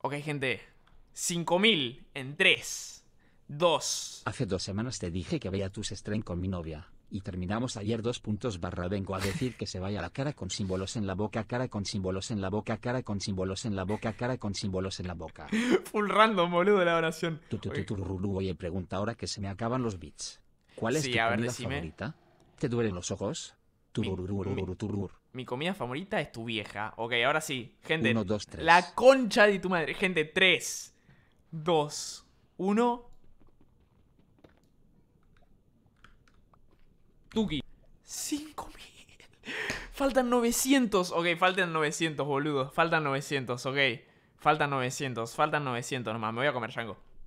Ok, gente. 5000 en 3, 2. Hace dos semanas te dije que veía tus stream con mi novia. Y terminamos ayer dos puntos barra vengo a decir que se vaya la cara con símbolos en la boca, cara con símbolos en la boca, cara con símbolos en la boca, cara con símbolos en la boca. Full random, boludo, la oración. Tu, oye, pregunta ahora que se me acaban los bits. ¿Cuál es tu ¿Te duelen los ojos? Mi, comida favorita es tu vieja. Ok, ahora sí. Gente, la concha de tu madre. Gente, 3, 2, 1. Tuki. 5000. Faltan 900. Ok, faltan 900, boludo. Faltan 900, ok. Faltan 900, faltan 900 nomás. Me voy a comer Django.